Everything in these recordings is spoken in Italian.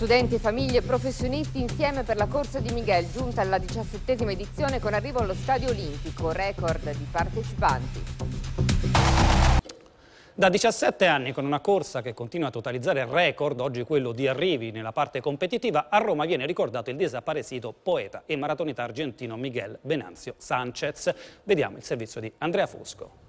Studenti, famiglie e professionisti insieme per la corsa di Miguel, giunta alla diciassettesima edizione con arrivo allo Stadio Olimpico, record di partecipanti. Da 17 anni, con una corsa che continua a totalizzare record, oggi quello di arrivi nella parte competitiva, a Roma viene ricordato il desaparecido poeta e maratoneta argentino Miguel Venanzio Sanchez. Vediamo il servizio di Andrea Fusco.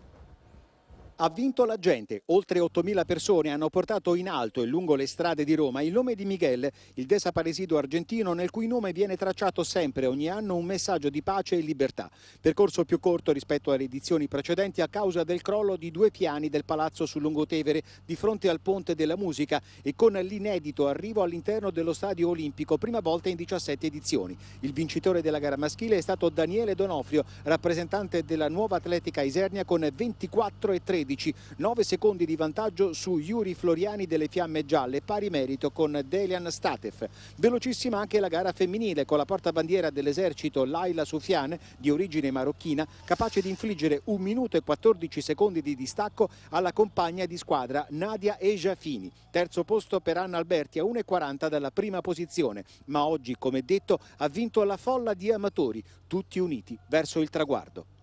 Ha vinto la gente, oltre 8.000 persone hanno portato in alto e lungo le strade di Roma il nome di Miguel, il desaparecido argentino nel cui nome viene tracciato sempre ogni anno un messaggio di pace e libertà. Percorso più corto rispetto alle edizioni precedenti a causa del crollo di due piani del palazzo sul Lungotevere di fronte al Ponte della Musica e con l'inedito arrivo all'interno dello stadio olimpico, prima volta in 17 edizioni. Il vincitore della gara maschile è stato Daniele Donofrio, rappresentante della nuova atletica Isernia con 24 e 13 14, 9 secondi di vantaggio su Yuri Floriani delle Fiamme Gialle, pari merito con Delian Statef. Velocissima anche la gara femminile con la portabandiera dell'esercito Laila Sufian di origine marocchina, capace di infliggere 1 minuto e 14 secondi di distacco alla compagna di squadra Nadia Ejafini. Terzo posto per Anna Alberti a 1,40 dalla prima posizione, ma oggi, come detto, ha vinto la folla di amatori, tutti uniti verso il traguardo.